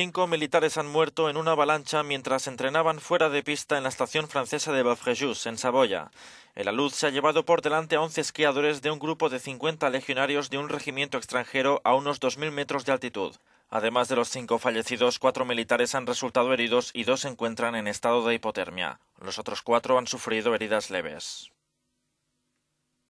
Cinco militares han muerto en una avalancha mientras entrenaban fuera de pista en la estación francesa de Valfrejus, en Saboya. El alud se ha llevado por delante a 11 esquiadores de un grupo de 50 legionarios de un regimiento extranjero a unos 2.000 metros de altitud. Además de los cinco fallecidos, cuatro militares han resultado heridos y dos se encuentran en estado de hipotermia. Los otros cuatro han sufrido heridas leves.